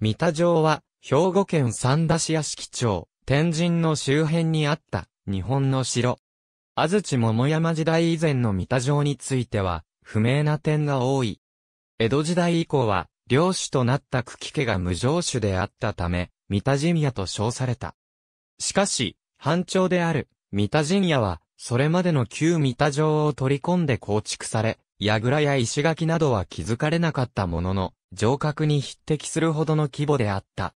三田城は、兵庫県三田市屋敷町、天神の周辺にあった、日本の城。安土桃山時代以前の三田城については、不明な点が多い。江戸時代以降は、領主となった久喜家が無城主であったため、三田陣屋と称された。しかし、藩庁である、三田陣屋は、それまでの旧三田城を取り込んで構築され、櫓や石垣などは築かれなかったものの、城郭に匹敵するほどの規模であった。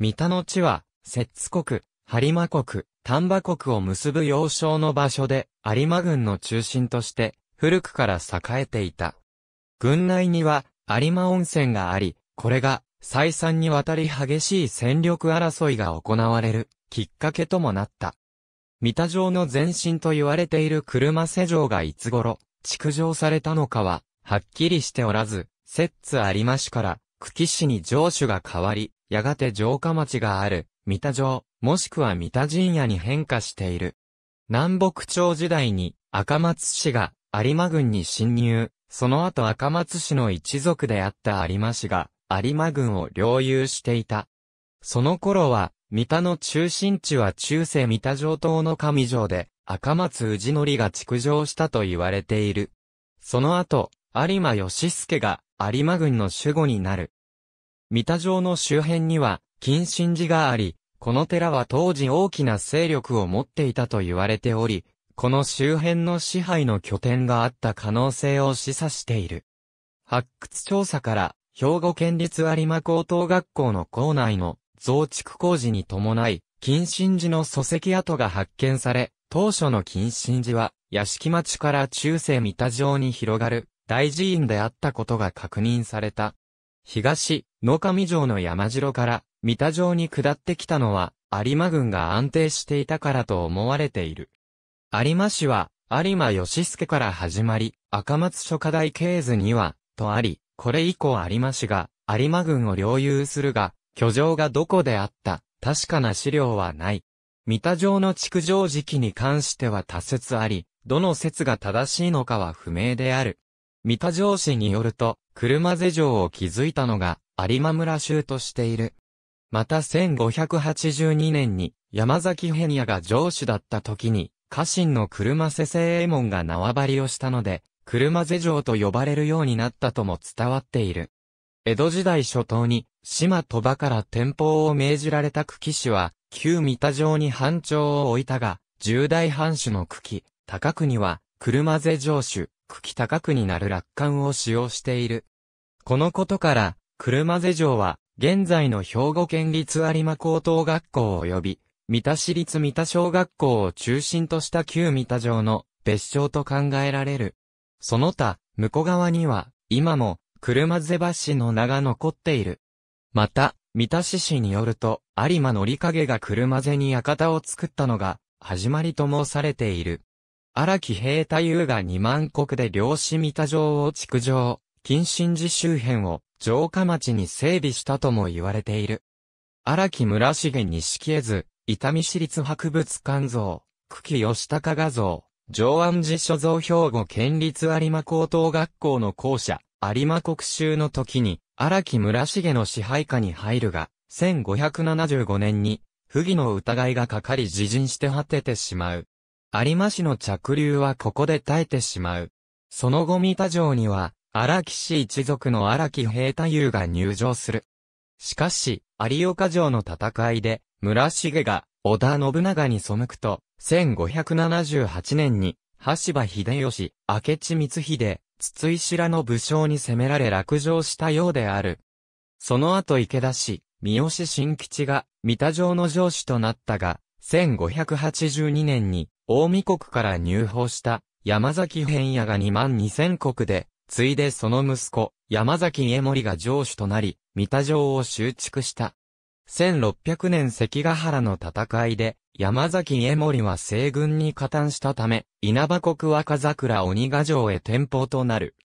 三田の地は、摂津国、播磨国、丹波国を結ぶ要衝の場所で、有馬郡の中心として、古くから栄えていた。郡内には、有馬温泉があり、これが、再三にわたり激しい戦力争いが行われる、きっかけともなった。三田城の前身と言われている車瀬城がいつ頃、築城されたのかは、はっきりしておらず、津ありましから、久喜市に城主が変わり、やがて城下町がある、三田城、もしくは三田陣屋に変化している。南北朝時代に、赤松氏が、有馬軍に侵入、その後赤松氏の一族であった有馬氏が、有馬軍を領有していた。その頃は、三田の中心地は中世三田城島の上城で、赤松氏則が築城したと言われている。その後、有馬義介が有馬軍の守護になる。三田城の周辺には、近神寺があり、この寺は当時大きな勢力を持っていたと言われており、この周辺の支配の拠点があった可能性を示唆している。発掘調査から、兵庫県立有馬高等学校の校内の増築工事に伴い、近親寺の礎石跡が発見され、当初の近親寺は、屋敷町から中世三田城に広がる大寺院であったことが確認された。東、野上城の山城から三田城に下ってきたのは、有馬軍が安定していたからと思われている。有馬氏は、有馬義助から始まり、赤松諸課題経図には、とあり、これ以降有馬氏が、有馬軍を領有するが、居城がどこであった、確かな資料はない。三田城の築城時期に関しては多説あり、どの説が正しいのかは不明である。三田城市によると、車瀬城を築いたのが有馬村州としている。また1582年に山崎ヘニアが城主だった時に、家臣の車瀬正衛門が縄張りをしたので、車瀬城と呼ばれるようになったとも伝わっている。江戸時代初頭に、島鳥羽から天保を命じられた久喜氏は、旧三田城に藩庁を置いたが、重大藩主の茎、高高国は、車瀬城主、茎高高国なる楽観を使用している。このことから、車瀬城は、現在の兵庫県立有馬高等学校及び、三田市立三田小学校を中心とした旧三田城の別称と考えられる。その他、向こう側には、今も、車瀬橋の名が残っている。また、三田市氏によると、有馬の影が車ぜに館を作ったのが、始まりと申されている。荒木平太夫が二万国で漁師三田城を築城、近親寺周辺を城下町に整備したとも言われている。荒木村重錦絵図、伊丹市立博物館像、久喜吉高画像、上安寺所蔵兵庫県立有馬高等学校の校舎、有馬国衆の時に、荒木村重の支配下に入るが、1575年に、不義の疑いがかかり自陣して果ててしまう。有馬氏の着流はここで耐えてしまう。その後三田城には、荒木氏一族の荒木平太夫が入城する。しかし、有岡城の戦いで、村重が、織田信長に背くと、1578年に、橋場秀吉、明智光秀、筒井らの武将に攻められ落城したようである。その後池田氏、三好新吉が、三田城の城主となったが、1582年に、大見国から入法した、山崎変野が2万2000国で、ついでその息子、山崎家盛が城主となり、三田城を修築した。1600年関ヶ原の戦いで、山崎江森は西軍に加担したため、稲葉国若桜鬼ヶ城へ転向となる。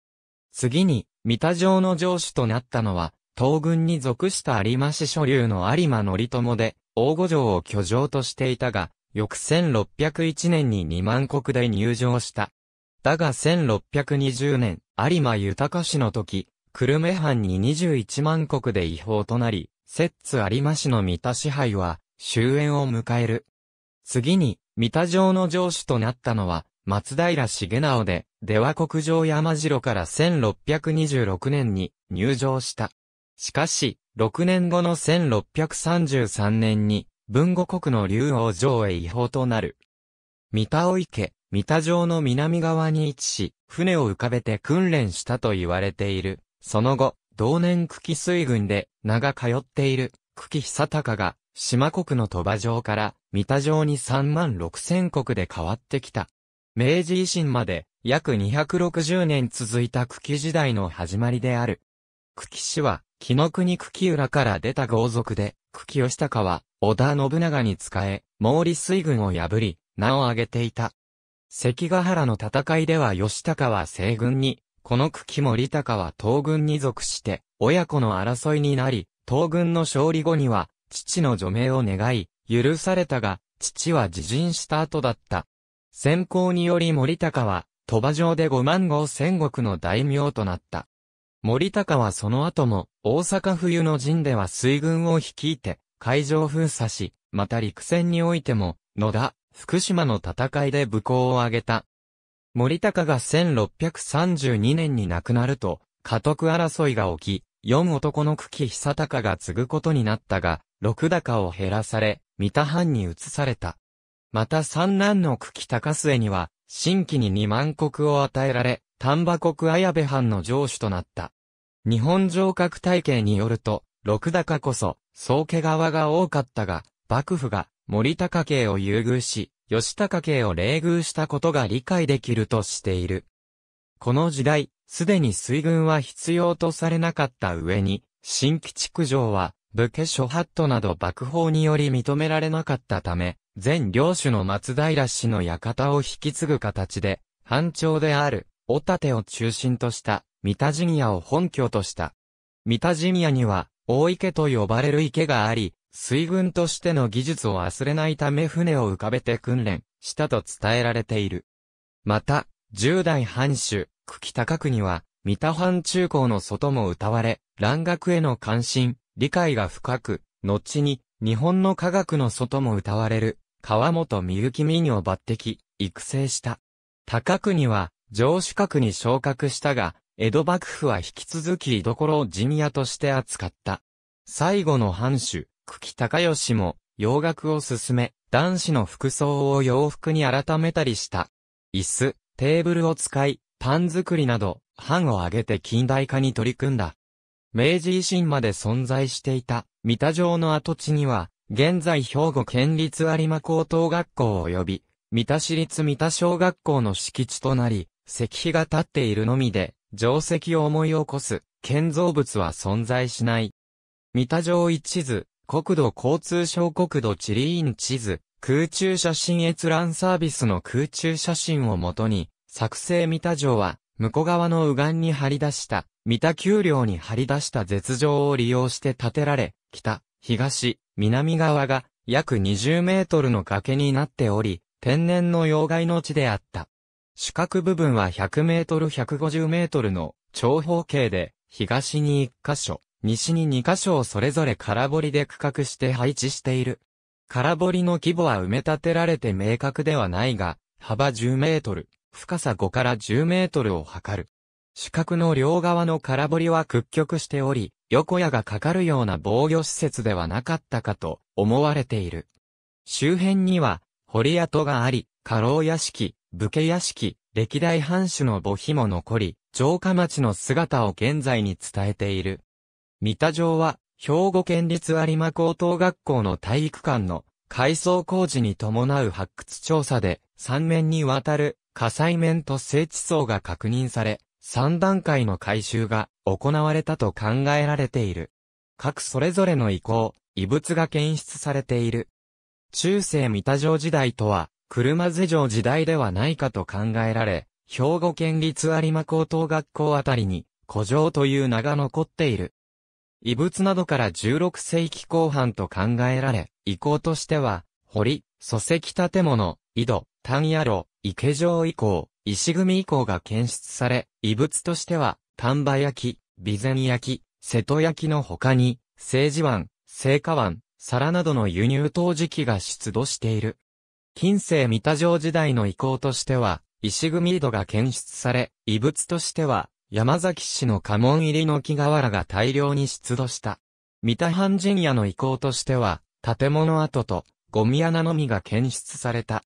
次に、三田城の城主となったのは、東軍に属した有馬市所流の有馬則友で、大御城を居城としていたが、翌1601年に二万国で入城した。だが1620年、有馬豊氏の時、久留米藩に21万国で違法となり、摂津有馬氏の三田支配は終焉を迎える。次に、三田城の城主となったのは、松平重直で、出羽国城山城から1626年に入城した。しかし、6年後の1633年に、文後国の竜王城へ違法となる。三田を池、三田城の南側に位置し、船を浮かべて訓練したと言われている。その後、同年久喜水軍で名が通っている、久喜久隆が、島国の鳥羽城から、三田城に3万6千国で変わってきた。明治維新まで、約260年続いた久喜時代の始まりである。久喜氏は、紀の国久喜浦から出た豪族で、久喜義高は、織田信長に仕え、毛利水軍を破り、名を挙げていた。関ヶ原の戦いでは義高は西軍に、この茎森高は東軍に属して、親子の争いになり、東軍の勝利後には、父の除名を願い、許されたが、父は自陣した後だった。先行により森高は、鳥羽城で5万五千石の大名となった。森高はその後も、大阪冬の陣では水軍を率いて、海上封鎖し、また陸戦においても、野田、福島の戦いで武功を挙げた。森高が1632年に亡くなると、家督争いが起き、四男の久喜久高が継ぐことになったが、六高を減らされ、三田藩に移された。また三男の久喜高末には、新規に二万国を与えられ、丹波国綾部藩の城主となった。日本城郭体系によると、六高こそ、宗家側が多かったが、幕府が森高家を優遇し、吉高家を冷遇したことが理解できるとしている。この時代、すでに水軍は必要とされなかった上に、新規築城は、武家諸法ッなど幕法により認められなかったため、全領主の松平氏の館を引き継ぐ形で、藩庁である、おたてを中心とした、三田陣屋を本拠とした。三田陣屋には、大池と呼ばれる池があり、水軍としての技術を忘れないため船を浮かべて訓練したと伝えられている。また、十代藩主、久喜高国は、三田藩中高の外も歌われ、蘭学への関心、理解が深く、後に、日本の科学の外も歌われる、川本美幸民を抜擢、育成した。高国は、上主閣に昇格したが、江戸幕府は引き続き居所を陣屋として扱った。最後の藩主、久喜隆義も洋楽を進め、男子の服装を洋服に改めたりした。椅子、テーブルを使い、パン作りなど、班を挙げて近代化に取り組んだ。明治維新まで存在していた、三田城の跡地には、現在兵庫県立有馬高等学校及び、三田市立三田小学校の敷地となり、石碑が立っているのみで、定石を思い起こす、建造物は存在しない。三田城一図、国土交通省国土地理院地図、空中写真閲覧サービスの空中写真をもとに、作成三田城は、向こう側の右岸に張り出した、三田丘陵に張り出した絶城を利用して建てられ、北、東、南側が約20メートルの崖になっており、天然の要害の地であった。四角部分は100メートル150メートルの長方形で、東に一箇所、西に2箇所をそれぞれ空堀で区画して配置している。空堀の規模は埋め立てられて明確ではないが、幅10メートル、深さ5から10メートルを測る。四角の両側の空堀は屈曲しており、横矢がかかるような防御施設ではなかったかと思われている。周辺には、堀跡があり、家老屋敷、武家屋敷、歴代藩主の墓碑も残り、城下町の姿を現在に伝えている。三田城は、兵庫県立有馬高等学校の体育館の改装工事に伴う発掘調査で、三面にわたる火災面と整地層が確認され、三段階の改修が行われたと考えられている。各それぞれの遺構、遺物が検出されている。中世三田城時代とは、車瀬城時代ではないかと考えられ、兵庫県立有馬高等学校あたりに、古城という名が残っている。遺物などから16世紀後半と考えられ、遺構としては、堀、礎石建物、井戸、単野路、池城遺構、石組遺構が検出され、遺物としては、丹波焼き、備前焼き、瀬戸焼きの他に、政治湾、聖火湾、皿などの輸入陶磁器が出土している。近世三田城時代の遺構としては、石組井戸が検出され、遺物としては、山崎市の家紋入りの木瓦が大量に出土した。三田半陣屋の遺構としては、建物跡とゴミ穴のみが検出された。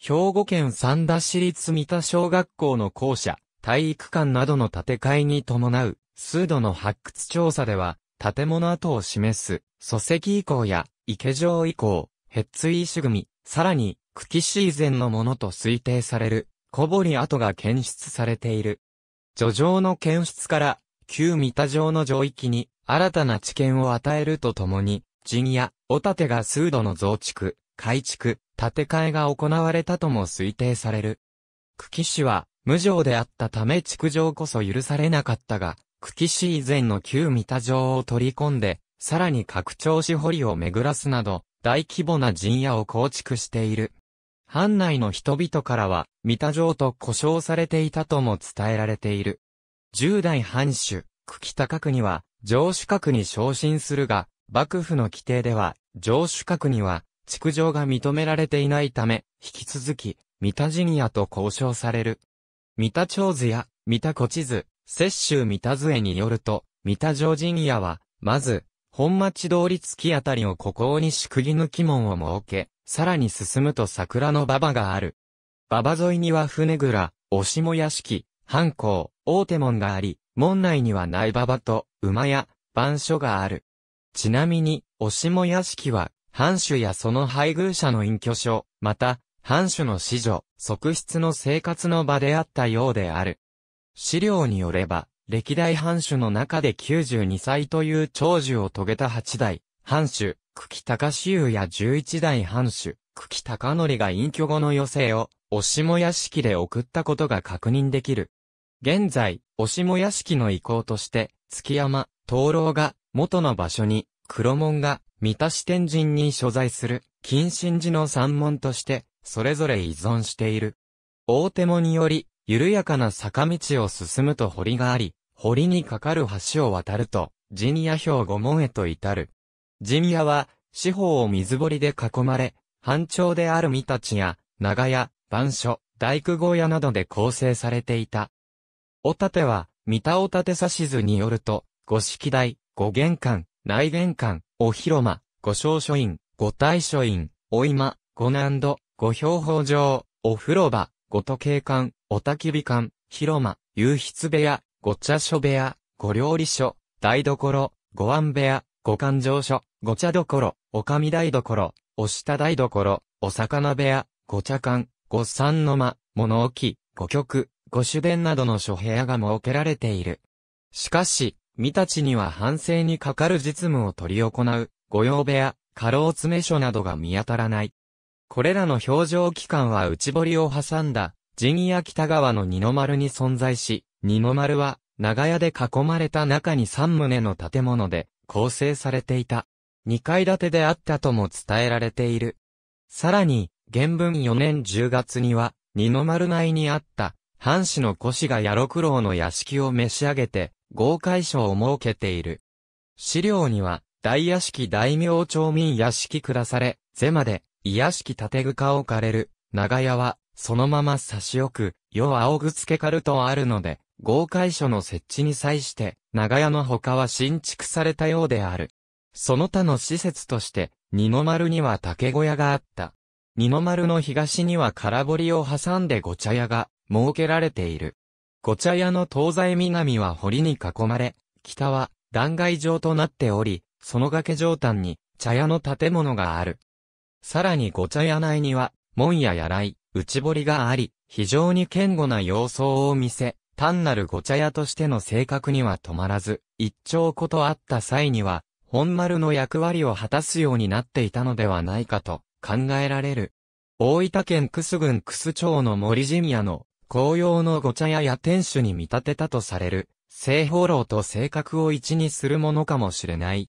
兵庫県三田市立三田小学校の校舎、体育館などの建て替えに伴う、数度の発掘調査では、建物跡を示す、礎石遺構や、池上遺構、ヘッ石組、さらに、茎シ市以前のものと推定される、小堀跡が検出されている。叙情の検出から、旧三田城の城域に新たな知見を与えるとともに、陣屋、お建が数度の増築、改築、建て替えが行われたとも推定される。久喜市は無城であったため築城こそ許されなかったが、久喜市以前の旧三田城を取り込んで、さらに拡張し堀を巡らすなど、大規模な陣屋を構築している。藩内の人々からは、三田城と呼称されていたとも伝えられている。十代藩主、久喜高国は、城主閣に昇進するが、幕府の規定では、城主閣には、築城が認められていないため、引き続き、三田陣屋と交渉される。三田長図や、三田古地図、摂州三田図絵によると、三田城陣屋は、まず、本町通り月あたりをここにしくぎ抜き門を設け、さらに進むと桜の馬場がある。馬場沿いには船倉、押も屋敷、藩校、大手門があり、門内には内馬場と馬や番所がある。ちなみに、押も屋敷は、藩主やその配偶者の隠居所、また、藩主の子女、側室の生活の場であったようである。資料によれば、歴代藩主の中で92歳という長寿を遂げた8代、藩主、久喜高雄や十一代藩主、久喜高則が隠居後の余生を、押しも屋敷で送ったことが確認できる。現在、押しも屋敷の遺構として、月山、灯籠が、元の場所に、黒門が、三田支天神に所在する、近親寺の三門として、それぞれ依存している。大手門により、緩やかな坂道を進むと堀があり、堀にかかる橋を渡ると、陣屋表五門へと至る。陣屋は、四方を水堀で囲まれ、半長である三たちや、長屋、番所、大工小屋などで構成されていた。お立ては、三田お立て指図によると、五式台、五玄関、内玄関、お広間、五小書院、五大書院、お今、五難度、五標法場、お風呂場、五時計館、お焚き火館、広間、夕筆部屋、五茶書部屋、五料理所、台所、五安部屋、五勘定所、ご茶どころ、おかみ台所、お下台所、お魚部屋、ご茶館、ご三の間、物置、ご曲、ご主殿などの諸部屋が設けられている。しかし、三たちには反省にかかる実務を取り行う、御用部屋、過労詰所などが見当たらない。これらの表情機関は内堀を挟んだ、陣屋北川の二の丸に存在し、二の丸は、長屋で囲まれた中に三棟の建物で、構成されていた。二階建てであったとも伝えられている。さらに、原文4年10月には、二の丸内にあった、藩士の腰が野六郎の屋敷を召し上げて、豪快賞を設けている。資料には、大屋敷大名町民屋敷下され、ゼまで、屋敷建具化置かれる、長屋は、そのまま差し置く、世青ぐつけかるとあるので、豪快所の設置に際して、長屋の他は新築されたようである。その他の施設として、二の丸には竹小屋があった。二の丸の東には空堀を挟んでご茶屋が設けられている。ご茶屋の東西南は堀に囲まれ、北は断崖状となっており、その崖上端に茶屋の建物がある。さらにご茶屋内には、門ややらい、内堀があり、非常に堅固な様相を見せ、単なるご茶屋としての性格には止まらず、一丁ことあった際には、本丸の役割を果たすようになっていたのではないかと考えられる。大分県楠郡楠町の森陣屋の紅葉のご茶屋や店主に見立てたとされる、性放浪と性格を一にするものかもしれない。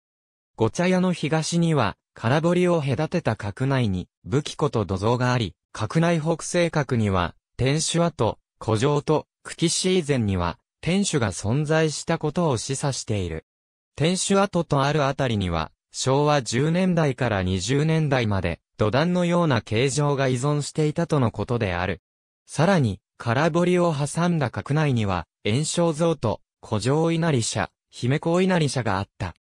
ご茶屋の東には、空堀を隔てた角内に、武器庫と土蔵があり、角内北西角には、天守跡、古城と、久喜市以前には、天守が存在したことを示唆している。天守跡とあるあたりには、昭和10年代から20年代まで、土壇のような形状が依存していたとのことである。さらに、空堀を挟んだ角内には、炎症像と、古城稲荷社、姫子稲荷社があった。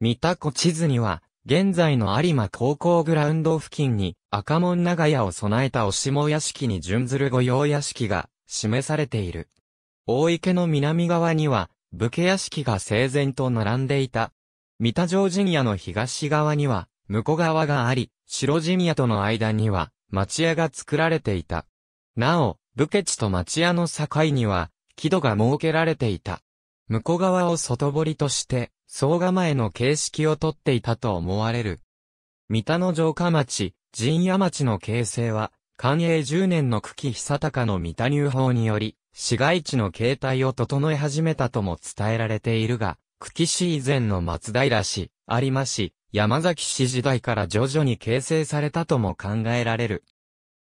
見た古地図には、現在の有馬高校グラウンド付近に赤門長屋を備えたおしも屋敷に準ずる御用屋敷が示されている。大池の南側には、武家屋敷が整然と並んでいた。三田城陣屋の東側には、向こう側があり、白陣屋との間には、町屋が作られていた。なお、武家地と町屋の境には、木戸が設けられていた。向こう側を外堀として、総構えの形式をとっていたと思われる。三田の城下町、陣屋町の形成は、寛永10年の久喜久隆の三田入法により、市街地の形態を整え始めたとも伝えられているが、久喜市以前の松平市、有馬市、山崎市時代から徐々に形成されたとも考えられる。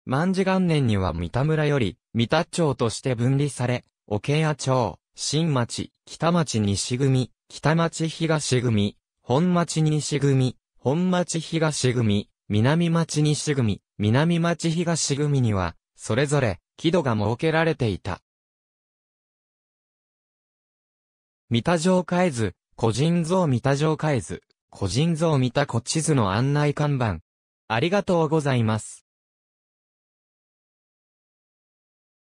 万治元年には三田村より、三田町として分離され、桶屋町、新町、北町西組、北町東組、本町西組、本町東組、南町西組、南町東組には、それぞれ、木戸が設けられていた。三田城えず、個人像三田城えず、個人像三田古地図の案内看板。ありがとうございます。